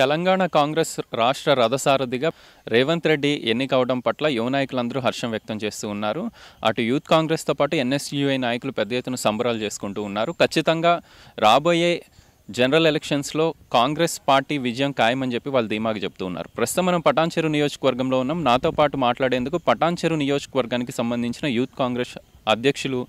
తెలంగాణ కాంగ్రెస్ రాష్ట్ర రథసారథిగా రేవంత్ రెడ్డి ఎన్నికవడం పట్ల యువ నాయకులందరూ హర్షం వ్యక్తం చేస్తూ ఉన్నారు అటు యూత్ కాంగ్రెస్తో పాటు ఎన్ఎస్యుఐ నాయకులు పెద్ద ఎత్తున సంబరాలు చేసుకుంటూ ఉన్నారు ఖచ్చితంగా రాబోయే జనరల్ ఎలక్షన్స్లో కాంగ్రెస్ పార్టీ విజయం ఖాయమని చెప్పి వాళ్ళు ధీమాగా చెప్తూ ఉన్నారు ప్రస్తుతం మనం పటాన్చెరు నియోజకవర్గంలో ఉన్నాం నాతో పాటు మాట్లాడేందుకు పటాన్చెరు నియోజకవర్గానికి సంబంధించిన యూత్ కాంగ్రెస్ అధ్యక్షులు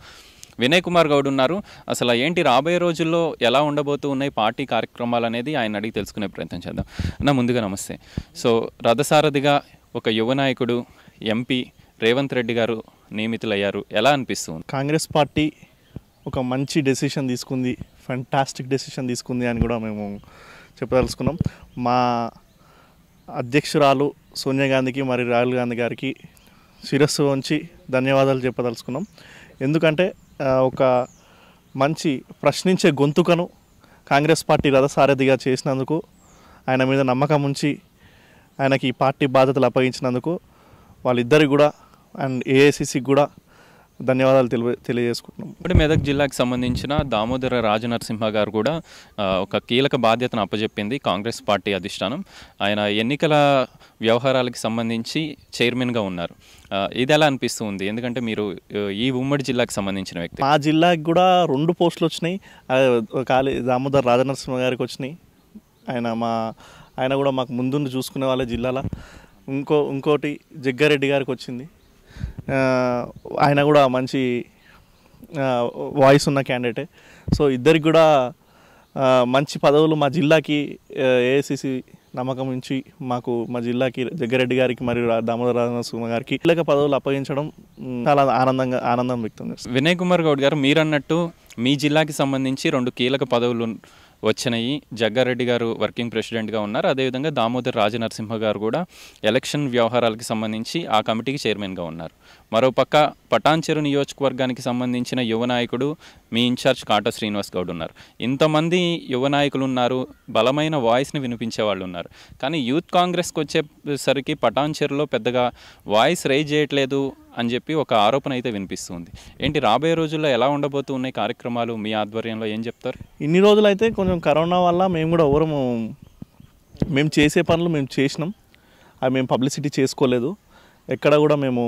వినయ్ కుమార్ గౌడ్ ఉన్నారు అసలు ఏంటి రాబోయే రోజుల్లో ఎలా ఉండబోతూ ఉన్నాయి పార్టీ కార్యక్రమాలు అనేది ఆయన అడిగి తెలుసుకునే ప్రయత్నం చేద్దాం నా ముందుగా నమస్తే సో రథసారథిగా ఒక యువ నాయకుడు ఎంపీ రేవంత్ రెడ్డి గారు నియమితులయ్యారు ఎలా అనిపిస్తుంది కాంగ్రెస్ పార్టీ ఒక మంచి డెసిషన్ తీసుకుంది ఫంటాస్టిక్ డెసిషన్ తీసుకుంది అని కూడా మేము చెప్పదలుచుకున్నాం మా అధ్యక్షురాలు సోనియా గాంధీకి మరి రాహుల్ గాంధీ గారికి శిరస్సు ఉంచి ధన్యవాదాలు చెప్పదలుచుకున్నాం ఎందుకంటే ఒక మంచి ప్రశ్నించే గొంతుకను కాంగ్రెస్ పార్టీ రథసారథిగా చేసినందుకు ఆయన మీద నమ్మకం ఉంచి ఆయనకి ఈ పార్టీ బాధ్యతలు అప్పగించినందుకు వాళ్ళిద్దరికి కూడా అండ్ ఏఐసిసి కూడా ధన్యవాదాలు తెలియ తెలియజేసుకుంటున్నాం ఇప్పుడు మెదక్ జిల్లాకు సంబంధించిన దామోదర రాజనరసింహ గారు కూడా ఒక కీలక బాధ్యతను అప్పజెప్పింది కాంగ్రెస్ పార్టీ అధిష్టానం ఆయన ఎన్నికల వ్యవహారాలకు సంబంధించి చైర్మన్గా ఉన్నారు ఇది ఎలా అనిపిస్తుంది ఎందుకంటే మీరు ఈ ఉమ్మడి జిల్లాకు సంబంధించిన వ్యక్తి మా జిల్లాకి కూడా రెండు పోస్టులు వచ్చినాయి కాలి దామోదర్ రాజనరసింహ గారికి వచ్చినాయి ఆయన మా ఆయన కూడా మాకు ముందుండి చూసుకునే వాళ్ళ జిల్లాలో ఇంకో ఇంకోటి జగ్గారెడ్డి గారికి వచ్చింది ఆయన కూడా మంచి వాయిస్ ఉన్న క్యాండిడేటే సో ఇద్దరికి కూడా మంచి పదవులు మా జిల్లాకి ఏఐసిసి నమ్మకం నుంచి మాకు మా జిల్లాకి జగ్గారెడ్డి గారికి మరియు దామోదర రాజనసింహ గారికి ఇలాగ పదవులు అప్పగించడం చాలా ఆనందంగా ఆనందం వ్యక్తం చేస్తుంది వినయ్ కుమార్ గౌడ్ గారు మీరు అన్నట్టు మీ జిల్లాకి సంబంధించి రెండు కీలక పదవులు వచ్చినాయి జగ్గారెడ్డి గారు వర్కింగ్ ప్రెసిడెంట్గా ఉన్నారు అదేవిధంగా దామోదర్ రాజనరసింహ గారు కూడా ఎలక్షన్ వ్యవహారాలకి సంబంధించి ఆ కమిటీకి చైర్మన్గా ఉన్నారు మరోపక్క పటాన్చెరు నియోజకవర్గానికి సంబంధించిన యువ నాయకుడు మీ ఇన్ఛార్జ్ కాటా శ్రీనివాస్ గౌడ్ ఉన్నారు ఇంతమంది యువ నాయకులు ఉన్నారు బలమైన వాయిస్ని వినిపించే వాళ్ళు ఉన్నారు కానీ యూత్ కాంగ్రెస్కి వచ్చేసరికి పటాన్చెరులో పెద్దగా వాయిస్ రైజ్ చేయట్లేదు అని చెప్పి ఒక ఆరోపణ అయితే వినిపిస్తుంది ఏంటి రాబోయే రోజుల్లో ఎలా ఉండబోతూ ఉన్నాయి కార్యక్రమాలు మీ ఆధ్వర్యంలో ఏం చెప్తారు ఇన్ని రోజులు అయితే కొంచెం కరోనా వల్ల మేము కూడా ఎవరము మేము చేసే పనులు మేము చేసినాం అవి మేము పబ్లిసిటీ చేసుకోలేదు ఎక్కడ కూడా మేము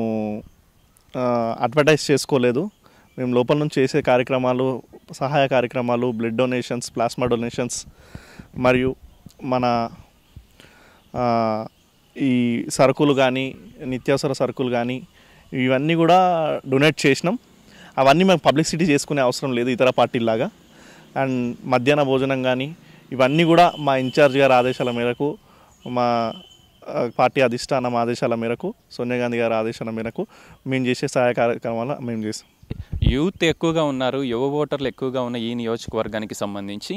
అడ్వర్టైజ్ చేసుకోలేదు మేము లోపల నుంచి చేసే కార్యక్రమాలు సహాయ కార్యక్రమాలు బ్లడ్ డొనేషన్స్ ప్లాస్మా డొనేషన్స్ మరియు మన ఈ సరుకులు కానీ నిత్యావసర సరుకులు కానీ ఇవన్నీ కూడా డొనేట్ చేసినాం అవన్నీ మేము పబ్లిసిటీ చేసుకునే అవసరం లేదు ఇతర పార్టీలాగా అండ్ మధ్యాహ్న భోజనం కానీ ఇవన్నీ కూడా మా ఇన్ఛార్జ్ గారి ఆదేశాల మేరకు మా పార్టీ అధిష్టానం ఆదేశాల మేరకు సోనియా గాంధీ గారి ఆదేశాల మేరకు మేము చేసే సహాయ కార్యక్రమాలు మేము చేస్తాం యూత్ ఎక్కువగా ఉన్నారు యువ ఓటర్లు ఎక్కువగా ఉన్న ఈ నియోజకవర్గానికి సంబంధించి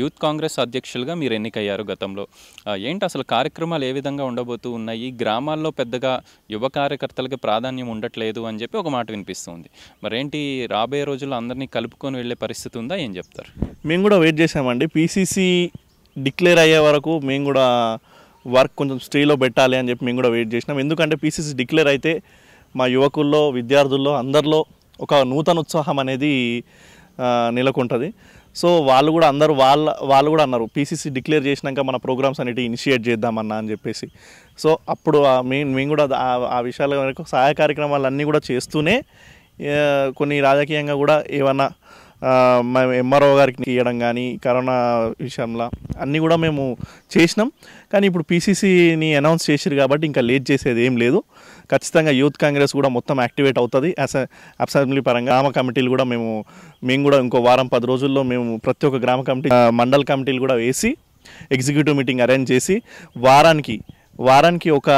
యూత్ కాంగ్రెస్ అధ్యక్షులుగా మీరు ఎన్నికయ్యారు గతంలో ఏంటి అసలు కార్యక్రమాలు ఏ విధంగా ఉండబోతూ ఉన్నాయి గ్రామాల్లో పెద్దగా యువ కార్యకర్తలకి ప్రాధాన్యం ఉండట్లేదు అని చెప్పి ఒక మాట వినిపిస్తుంది మరేంటి రాబోయే రోజుల్లో అందరినీ కలుపుకొని వెళ్ళే పరిస్థితి ఉందా ఏం చెప్తారు మేము కూడా వెయిట్ చేసామండి పీసీసీ డిక్లేర్ అయ్యే వరకు మేము కూడా వర్క్ కొంచెం స్టేలో పెట్టాలి అని చెప్పి మేము కూడా వెయిట్ చేసినాం ఎందుకంటే పీసీసీ డిక్లేర్ అయితే మా యువకుల్లో విద్యార్థుల్లో అందరిలో ఒక నూతన ఉత్సాహం అనేది నెలకొంటుంది సో వాళ్ళు కూడా అందరూ వాళ్ళ వాళ్ళు కూడా అన్నారు పీసీసీ డిక్లేర్ చేసినాక మన ప్రోగ్రామ్స్ అనేవి ఇనిషియేట్ చేద్దామన్నా అని చెప్పేసి సో అప్పుడు మేము మేము కూడా ఆ విషయాల వరకు సహాయ అన్నీ కూడా చేస్తూనే కొన్ని రాజకీయంగా కూడా ఏమన్నా మేము ఎంఆర్ఓ గారికి ఇవ్వడం కానీ కరోనా విషయంలో అన్నీ కూడా మేము చేసినాం కానీ ఇప్పుడు పీసీసీని అనౌన్స్ చేసిరు కాబట్టి ఇంకా లేట్ చేసేది ఏం లేదు ఖచ్చితంగా యూత్ కాంగ్రెస్ కూడా మొత్తం యాక్టివేట్ అవుతుంది అసెంబ్లీ పరంగా గ్రామ కమిటీలు కూడా మేము మేము కూడా ఇంకో వారం పది రోజుల్లో మేము ప్రతి ఒక్క గ్రామ కమిటీ మండల కమిటీలు కూడా వేసి ఎగ్జిక్యూటివ్ మీటింగ్ అరేంజ్ చేసి వారానికి వారానికి ఒక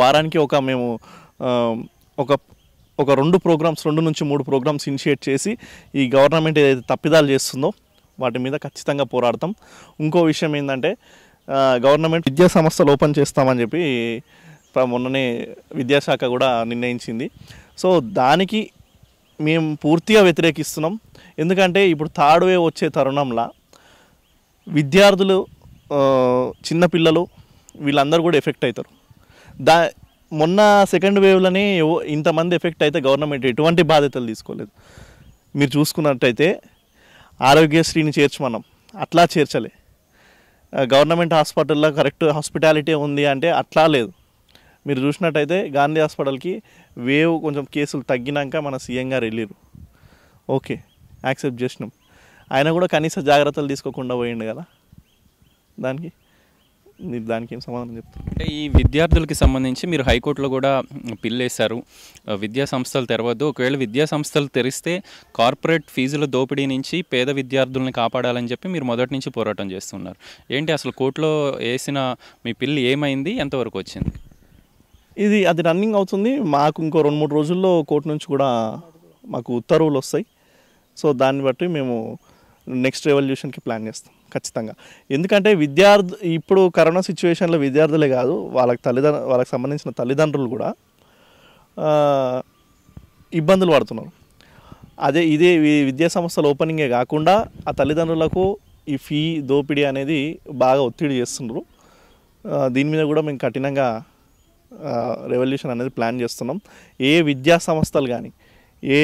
వారానికి ఒక మేము ఒక ఒక రెండు ప్రోగ్రామ్స్ రెండు నుంచి మూడు ప్రోగ్రామ్స్ ఇనిషియేట్ చేసి ఈ గవర్నమెంట్ ఏదైతే తప్పిదాలు చేస్తుందో వాటి మీద ఖచ్చితంగా పోరాడతాం ఇంకో విషయం ఏంటంటే గవర్నమెంట్ విద్యా సంస్థలు ఓపెన్ చేస్తామని చెప్పి మొన్ననే విద్యాశాఖ కూడా నిర్ణయించింది సో దానికి మేము పూర్తిగా వ్యతిరేకిస్తున్నాం ఎందుకంటే ఇప్పుడు థర్డ్ వేవ్ వచ్చే తరుణంలో విద్యార్థులు చిన్నపిల్లలు వీళ్ళందరూ కూడా ఎఫెక్ట్ అవుతారు దా మొన్న సెకండ్ వేవ్లని ఇంతమంది ఎఫెక్ట్ అయితే గవర్నమెంట్ ఎటువంటి బాధ్యతలు తీసుకోలేదు మీరు చూసుకున్నట్టయితే ఆరోగ్యశ్రీని మనం అట్లా చేర్చలే గవర్నమెంట్ హాస్పిటల్లో కరెక్ట్ హాస్పిటాలిటీ ఉంది అంటే అట్లా లేదు మీరు చూసినట్టయితే గాంధీ హాస్పిటల్కి వేవ్ కొంచెం కేసులు తగ్గినాక మన సీఎం గారు వెళ్ళారు ఓకే యాక్సెప్ట్ చేసినాం ఆయన కూడా కనీస జాగ్రత్తలు తీసుకోకుండా పోయిండు కదా దానికి మీరు దానికి ఏం సమాధానం చెప్తారు అంటే ఈ విద్యార్థులకి సంబంధించి మీరు హైకోర్టులో కూడా పిల్లేశారు విద్యా సంస్థలు తెరవద్దు ఒకవేళ విద్యా సంస్థలు తెరిస్తే కార్పొరేట్ ఫీజుల దోపిడీ నుంచి పేద విద్యార్థుల్ని కాపాడాలని చెప్పి మీరు మొదటి నుంచి పోరాటం చేస్తున్నారు ఏంటి అసలు కోర్టులో వేసిన మీ పిల్లి ఏమైంది ఎంతవరకు వచ్చింది ఇది అది రన్నింగ్ అవుతుంది మాకు ఇంకో రెండు మూడు రోజుల్లో కోర్టు నుంచి కూడా మాకు ఉత్తర్వులు వస్తాయి సో దాన్ని బట్టి మేము నెక్స్ట్ రెవల్యూషన్కి ప్లాన్ చేస్తాం ఖచ్చితంగా ఎందుకంటే విద్యార్థి ఇప్పుడు కరోనా సిచ్యువేషన్లో విద్యార్థులే కాదు వాళ్ళకి తల్లిదండ్రు వాళ్ళకి సంబంధించిన తల్లిదండ్రులు కూడా ఇబ్బందులు పడుతున్నారు అదే ఇదే విద్యా సంస్థల ఓపెనింగే కాకుండా ఆ తల్లిదండ్రులకు ఈ ఫీ దోపిడీ అనేది బాగా ఒత్తిడి చేస్తున్నారు దీని మీద కూడా మేము కఠినంగా రెవల్యూషన్ అనేది ప్లాన్ చేస్తున్నాం ఏ విద్యా సంస్థలు కానీ ఏ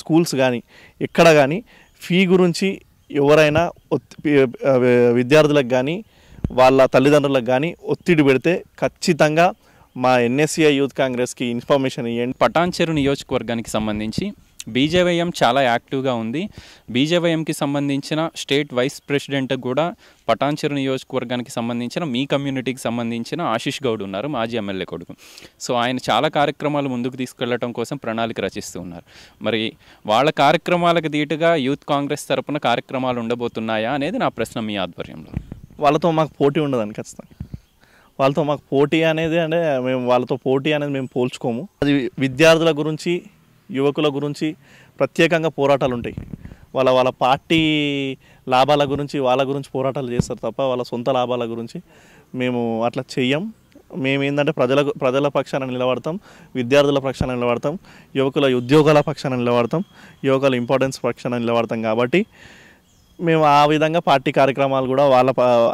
స్కూల్స్ కానీ ఎక్కడ కానీ ఫీ గురించి ఎవరైనా విద్యార్థులకు కానీ వాళ్ళ తల్లిదండ్రులకు కానీ ఒత్తిడి పెడితే ఖచ్చితంగా మా ఎన్ఎస్సీఐ యూత్ కాంగ్రెస్కి ఇన్ఫర్మేషన్ ఇవ్వండి పటాన్చెరు నియోజకవర్గానికి సంబంధించి బీజేవైఎం చాలా యాక్టివ్గా ఉంది బీజేవైఎంకి సంబంధించిన స్టేట్ వైస్ ప్రెసిడెంట్ కూడా పటాన్చెరు నియోజకవర్గానికి సంబంధించిన మీ కమ్యూనిటీకి సంబంధించిన ఆశీష్ గౌడ్ ఉన్నారు మాజీ ఎమ్మెల్యే కొడుకు సో ఆయన చాలా కార్యక్రమాలు ముందుకు తీసుకెళ్లడం కోసం ప్రణాళిక రచిస్తూ ఉన్నారు మరి వాళ్ళ కార్యక్రమాలకు ధీటుగా యూత్ కాంగ్రెస్ తరపున కార్యక్రమాలు ఉండబోతున్నాయా అనేది నా ప్రశ్న మీ ఆధ్వర్యంలో వాళ్ళతో మాకు పోటీ ఉండదని ఖచ్చితంగా వాళ్ళతో మాకు పోటీ అనేది అంటే మేము వాళ్ళతో పోటీ అనేది మేము పోల్చుకోము అది విద్యార్థుల గురించి యువకుల గురించి ప్రత్యేకంగా పోరాటాలు ఉంటాయి వాళ్ళ వాళ్ళ పార్టీ లాభాల గురించి వాళ్ళ గురించి పోరాటాలు చేస్తారు తప్ప వాళ్ళ సొంత లాభాల గురించి మేము అట్లా చెయ్యం మేము ఏంటంటే ప్రజల ప్రజల పక్షాన నిలబడతాం విద్యార్థుల పక్షాన నిలబడతాం యువకుల ఉద్యోగాల పక్షాన నిలబడతాం యువకుల ఇంపార్టెన్స్ పక్షాన నిలబడతాం కాబట్టి మేము ఆ విధంగా పార్టీ కార్యక్రమాలు కూడా వాళ్ళ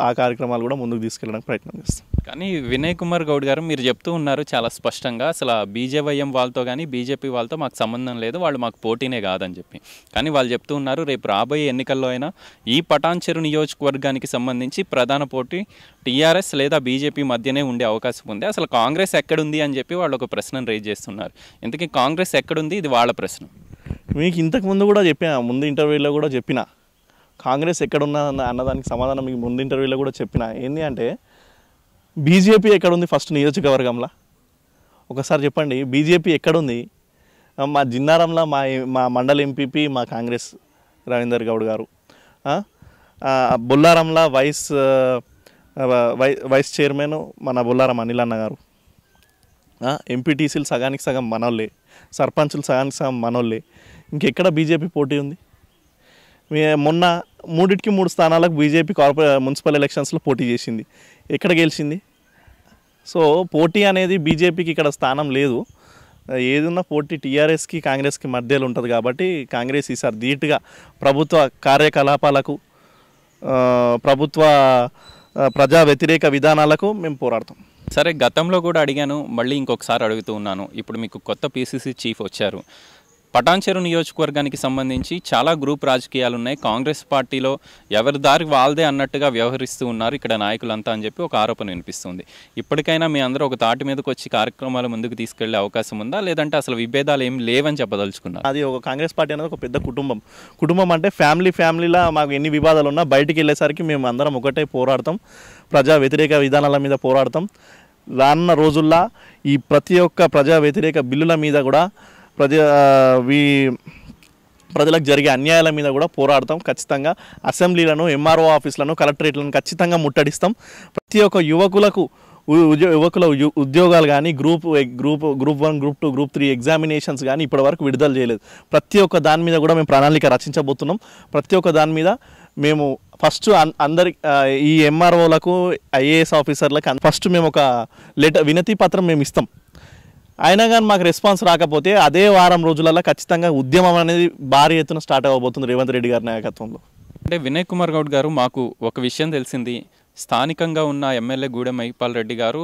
ఆ కార్యక్రమాలు కూడా ముందుకు తీసుకెళ్ళడానికి ప్రయత్నం చేస్తాం కానీ వినయ్ కుమార్ గౌడ్ గారు మీరు చెప్తూ ఉన్నారు చాలా స్పష్టంగా అసలు బీజేవైఎం వాళ్ళతో కానీ బీజేపీ వాళ్ళతో మాకు సంబంధం లేదు వాళ్ళు మాకు పోటీనే కాదని చెప్పి కానీ వాళ్ళు చెప్తూ ఉన్నారు రేపు రాబోయే ఎన్నికల్లో అయినా ఈ పటాన్చెరు నియోజకవర్గానికి సంబంధించి ప్రధాన పోటీ టీఆర్ఎస్ లేదా బీజేపీ మధ్యనే ఉండే అవకాశం ఉంది అసలు కాంగ్రెస్ ఎక్కడుంది అని చెప్పి వాళ్ళు ఒక ప్రశ్నను రేజ్ చేస్తున్నారు ఇంతకీ కాంగ్రెస్ ఎక్కడుంది ఇది వాళ్ళ ప్రశ్న మీకు ఇంతకుముందు కూడా చెప్పిన ముందు ఇంటర్వ్యూలో కూడా చెప్పిన కాంగ్రెస్ ఎక్కడున్నా అన్నదానికి సమాధానం మీకు ముందు ఇంటర్వ్యూలో కూడా చెప్పిన ఏంటి అంటే బీజేపీ ఎక్కడుంది ఫస్ట్ నియోజకవర్గంలో ఒకసారి చెప్పండి బీజేపీ ఎక్కడుంది మా జిన్నారంలో మా మా మండల ఎంపీపీ మా కాంగ్రెస్ రవీందర్ గౌడ్ గారు బొల్లారంలో వైస్ వైస్ చైర్మన్ మన బొల్లారం అనిల్ అన్న గారు ఎంపీటీసీలు సగానికి సగం మనోళ్ళే సర్పంచులు సగానికి సగం మనోళ్ళే ఇంకెక్కడ బీజేపీ పోటీ ఉంది మొన్న మూడింటికి మూడు స్థానాలకు బీజేపీ కార్పొరే మున్సిపల్ ఎలక్షన్స్లో పోటీ చేసింది ఎక్కడ గెలిచింది సో పోటీ అనేది బీజేపీకి ఇక్కడ స్థానం లేదు ఏదున్నా పోటీ టీఆర్ఎస్కి కాంగ్రెస్కి మధ్యలో ఉంటుంది కాబట్టి కాంగ్రెస్ ఈసారి ధీటుగా ప్రభుత్వ కార్యకలాపాలకు ప్రభుత్వ ప్రజా వ్యతిరేక విధానాలకు మేము పోరాడతాం సరే గతంలో కూడా అడిగాను మళ్ళీ ఇంకొకసారి అడుగుతూ ఉన్నాను ఇప్పుడు మీకు కొత్త పీసీసీ చీఫ్ వచ్చారు పటాన్చెరు నియోజకవర్గానికి సంబంధించి చాలా గ్రూప్ రాజకీయాలు ఉన్నాయి కాంగ్రెస్ పార్టీలో ఎవరి దారి వాళ్ళదే అన్నట్టుగా వ్యవహరిస్తూ ఉన్నారు ఇక్కడ నాయకులంతా అని చెప్పి ఒక ఆరోపణ వినిపిస్తుంది ఇప్పటికైనా మీ అందరూ ఒక తాటి మీదకి వచ్చి కార్యక్రమాలు ముందుకు తీసుకెళ్లే అవకాశం ఉందా లేదంటే అసలు విభేదాలు ఏం లేవని చెప్పదలుచుకున్నారు అది ఒక కాంగ్రెస్ పార్టీ అనేది ఒక పెద్ద కుటుంబం కుటుంబం అంటే ఫ్యామిలీ ఫ్యామిలీలా మాకు ఎన్ని వివాదాలు ఉన్నా బయటికి వెళ్ళేసరికి మేము అందరం ఒకటే పోరాడతాం ప్రజా వ్యతిరేక విధానాల మీద పోరాడతాం రానున్న రోజుల్లో ఈ ప్రతి ఒక్క ప్రజా వ్యతిరేక బిల్లుల మీద కూడా ప్రజ వీ ప్రజలకు జరిగే అన్యాయాల మీద కూడా పోరాడతాం ఖచ్చితంగా అసెంబ్లీలను ఎంఆర్ఓ ఆఫీసులను కలెక్టరేట్లను ఖచ్చితంగా ముట్టడిస్తాం ప్రతి ఒక్క యువకులకు యువకుల ఉద్యోగాలు కానీ group group group one group two group three examinations కానీ ఇప్పటివరకు విడుదల చేయలేదు ప్రతి ఒక్క దాని మీద కూడా మేము ప్రణాళిక రచించబోతున్నాం ప్రతి ఒక్క దాని మీద మేము ఫస్ట్ అందరి ఈ ఎంఆర్ఓలకు ఐఏఎస్ ఆఫీసర్లకు ఫస్ట్ మేము ఒక లెటర్ వినతి పత్రం మేము ఇస్తాం అయినా కానీ మాకు రెస్పాన్స్ రాకపోతే అదే వారం రోజులలో ఖచ్చితంగా ఉద్యమం అనేది భారీ ఎత్తున స్టార్ట్ అవ్వబోతుంది రేవంత్ రెడ్డి గారి నాయకత్వంలో అంటే వినయ్ కుమార్ గౌడ్ గారు మాకు ఒక విషయం తెలిసింది స్థానికంగా ఉన్న ఎమ్మెల్యే గూడెం మహిపాల్ రెడ్డి గారు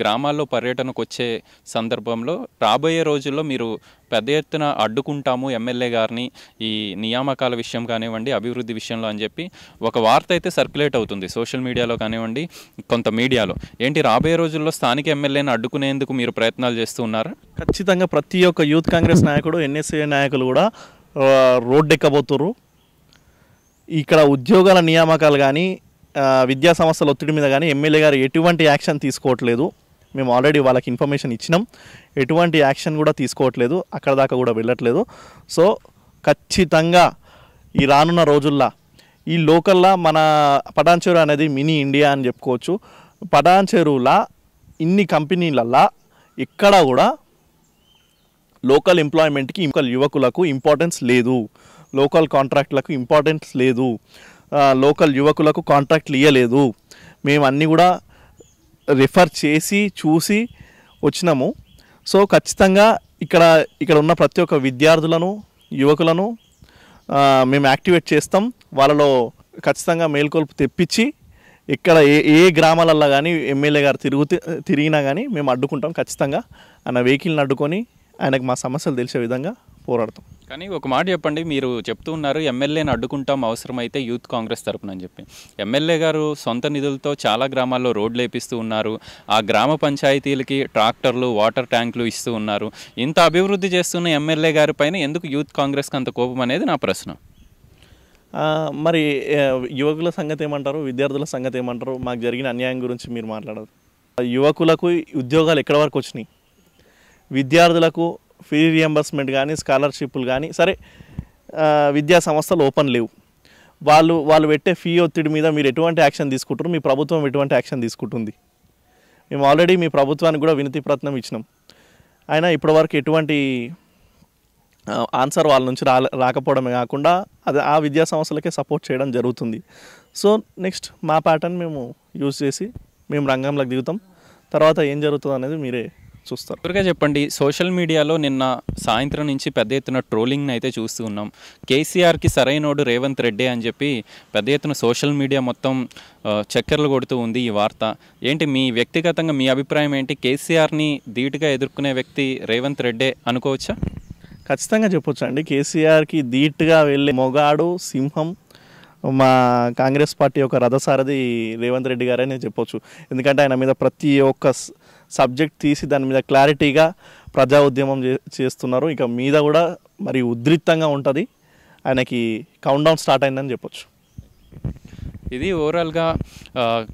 గ్రామాల్లో పర్యటనకు వచ్చే సందర్భంలో రాబోయే రోజుల్లో మీరు పెద్ద ఎత్తున అడ్డుకుంటాము ఎమ్మెల్యే గారిని ఈ నియామకాల విషయం కానివ్వండి అభివృద్ధి విషయంలో అని చెప్పి ఒక వార్త అయితే సర్క్యులేట్ అవుతుంది సోషల్ మీడియాలో కానివ్వండి కొంత మీడియాలో ఏంటి రాబోయే రోజుల్లో స్థానిక ఎమ్మెల్యేని అడ్డుకునేందుకు మీరు ప్రయత్నాలు చేస్తూ ఉన్నారా ఖచ్చితంగా ప్రతి ఒక్క యూత్ కాంగ్రెస్ నాయకుడు ఎన్ఎస్ఏ నాయకులు కూడా రోడ్డెక్కబోతున్నారు ఇక్కడ ఉద్యోగాల నియామకాలు కానీ విద్యా సంస్థల ఒత్తిడి మీద కానీ ఎమ్మెల్యే గారు ఎటువంటి యాక్షన్ తీసుకోవట్లేదు మేము ఆల్రెడీ వాళ్ళకి ఇన్ఫర్మేషన్ ఇచ్చినాం ఎటువంటి యాక్షన్ కూడా తీసుకోవట్లేదు అక్కడ దాకా కూడా వెళ్ళట్లేదు సో ఖచ్చితంగా ఈ రానున్న రోజుల్లో ఈ లోకల్లా మన పటాన్చేరు అనేది మినీ ఇండియా అని చెప్పుకోవచ్చు పటాన్చేరులా ఇన్ని కంపెనీలల్లా ఎక్కడా కూడా లోకల్ ఎంప్లాయ్మెంట్కి ఇంకా యువకులకు ఇంపార్టెన్స్ లేదు లోకల్ కాంట్రాక్ట్లకు ఇంపార్టెన్స్ లేదు లోకల్ యువకులకు కాంట్రాక్ట్లు ఇవ్వలేదు మేము అన్నీ కూడా రిఫర్ చేసి చూసి వచ్చినాము సో ఖచ్చితంగా ఇక్కడ ఇక్కడ ఉన్న ప్రతి ఒక్క విద్యార్థులను యువకులను మేము యాక్టివేట్ చేస్తాం వాళ్ళలో ఖచ్చితంగా మేల్కొల్పు తెప్పించి ఇక్కడ ఏ ఏ గ్రామాలల్లో కానీ ఎమ్మెల్యే గారు తిరుగు తిరిగినా కానీ మేము అడ్డుకుంటాం ఖచ్చితంగా ఆయన వెహికల్ని అడ్డుకొని ఆయనకు మా సమస్యలు తెలిసే విధంగా పోరాడతాం కానీ ఒక మాట చెప్పండి మీరు చెప్తూ ఉన్నారు ఎమ్మెల్యేని అడ్డుకుంటాం అవసరమైతే యూత్ కాంగ్రెస్ తరపున అని చెప్పి ఎమ్మెల్యే గారు సొంత నిధులతో చాలా గ్రామాల్లో రోడ్లు వేపిస్తూ ఉన్నారు ఆ గ్రామ పంచాయతీలకి ట్రాక్టర్లు వాటర్ ట్యాంకులు ఇస్తూ ఉన్నారు ఇంత అభివృద్ధి చేస్తున్న ఎమ్మెల్యే గారి పైన ఎందుకు యూత్ కాంగ్రెస్కి అంత కోపం అనేది నా ప్రశ్న మరి యువకుల సంగతి ఏమంటారు విద్యార్థుల సంగతి ఏమంటారు మాకు జరిగిన అన్యాయం గురించి మీరు మాట్లాడారు యువకులకు ఉద్యోగాలు ఎక్కడి వరకు వచ్చినాయి విద్యార్థులకు ఫ్రీ రియంబర్స్మెంట్ కానీ స్కాలర్షిప్లు కానీ సరే విద్యా సంస్థలు ఓపెన్ లేవు వాళ్ళు వాళ్ళు పెట్టే ఫీ ఒత్తిడి మీద మీరు ఎటువంటి యాక్షన్ తీసుకుంటారు మీ ప్రభుత్వం ఎటువంటి యాక్షన్ తీసుకుంటుంది మేము ఆల్రెడీ మీ ప్రభుత్వానికి కూడా వినతి ప్రయత్నం ఇచ్చినాం అయినా ఇప్పటివరకు ఎటువంటి ఆన్సర్ వాళ్ళ నుంచి రా రాకపోవడమే కాకుండా అది ఆ విద్యా సంస్థలకే సపోర్ట్ చేయడం జరుగుతుంది సో నెక్స్ట్ మా ప్యాటర్న్ మేము యూజ్ చేసి మేము రంగంలోకి దిగుతాం తర్వాత ఏం జరుగుతుంది అనేది మీరే చూస్తారు త్వరగా చెప్పండి సోషల్ మీడియాలో నిన్న సాయంత్రం నుంచి పెద్ద ఎత్తున ట్రోలింగ్ని అయితే చూస్తూ ఉన్నాం కేసీఆర్కి సరైనోడు రేవంత్ రెడ్డి అని చెప్పి పెద్ద ఎత్తున సోషల్ మీడియా మొత్తం చక్కెరలు కొడుతూ ఉంది ఈ వార్త ఏంటి మీ వ్యక్తిగతంగా మీ అభిప్రాయం ఏంటి కేసీఆర్ని ధీటుగా ఎదుర్కొనే వ్యక్తి రేవంత్ రెడ్డే అనుకోవచ్చా ఖచ్చితంగా చెప్పొచ్చు అండి కేసీఆర్కి ధీటుగా వెళ్ళే మొగాడు సింహం మా కాంగ్రెస్ పార్టీ యొక్క రథసారథి రేవంత్ రెడ్డి నేను చెప్పొచ్చు ఎందుకంటే ఆయన మీద ప్రతి ఒక్క సబ్జెక్ట్ తీసి దాని మీద క్లారిటీగా ప్రజా ఉద్యమం చేస్తున్నారు ఇక మీద కూడా మరి ఉద్రిక్తంగా ఉంటుంది ఆయనకి కౌంట్ డౌన్ స్టార్ట్ అయిందని చెప్పొచ్చు ఇది ఓవరాల్గా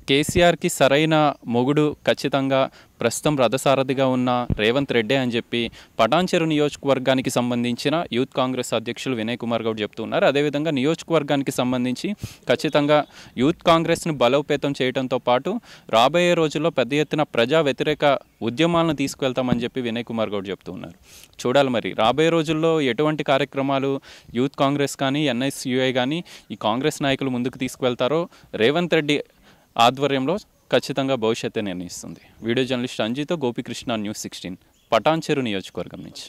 కేసీఆర్కి సరైన మొగుడు ఖచ్చితంగా ప్రస్తుతం రథసారథిగా ఉన్న రేవంత్ రెడ్డి అని చెప్పి పటాన్చెరు నియోజకవర్గానికి సంబంధించిన యూత్ కాంగ్రెస్ అధ్యక్షులు వినయ్ కుమార్ గౌడ్ చెప్తున్నారు అదేవిధంగా నియోజకవర్గానికి సంబంధించి ఖచ్చితంగా యూత్ కాంగ్రెస్ను బలోపేతం చేయడంతో పాటు రాబోయే రోజుల్లో పెద్ద ఎత్తున ప్రజా వ్యతిరేక ఉద్యమాలను తీసుకువెళ్తామని చెప్పి వినయ్ కుమార్ గౌడ్ చెప్తూ ఉన్నారు చూడాలి మరి రాబోయే రోజుల్లో ఎటువంటి కార్యక్రమాలు యూత్ కాంగ్రెస్ కానీ ఎన్ఎస్యుఐ కానీ ఈ కాంగ్రెస్ నాయకులు ముందుకు తీసుకువెళ్తారో రేవంత్ రెడ్డి ఆధ్వర్యంలో ఖచ్చితంగా భవిష్యత్తే నిర్ణయిస్తుంది వీడియో జర్నలిస్ట్ అంజీతో గోపికృష్ణ న్యూస్ సిక్స్టీన్ పటాన్చెరు నియోజకవర్గం నుంచి